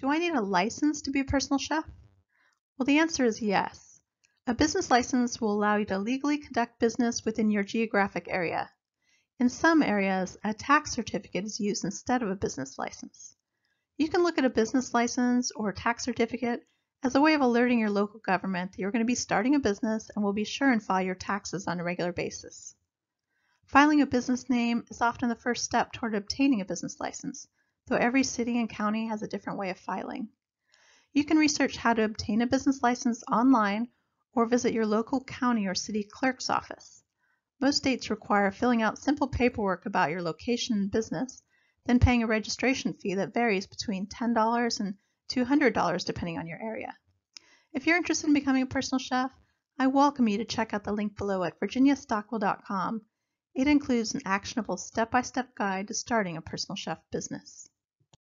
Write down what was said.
Do I need a license to be a personal chef? Well, the answer is yes. A business license will allow you to legally conduct business within your geographic area. In some areas, a tax certificate is used instead of a business license. You can look at a business license or tax certificate as a way of alerting your local government that you're going to be starting a business and will be sure and file your taxes on a regular basis. Filing a business name is often the first step toward obtaining a business license, though every city and county has a different way of filing. You can research how to obtain a business license online or visit your local county or city clerk's office. Most states require filling out simple paperwork about your location and business, then paying a registration fee that varies between $10 and $200 depending on your area. If you're interested in becoming a personal chef, I welcome you to check out the link below at virginiastockwell.com. It includes an actionable step-by-step -step guide to starting a personal chef business.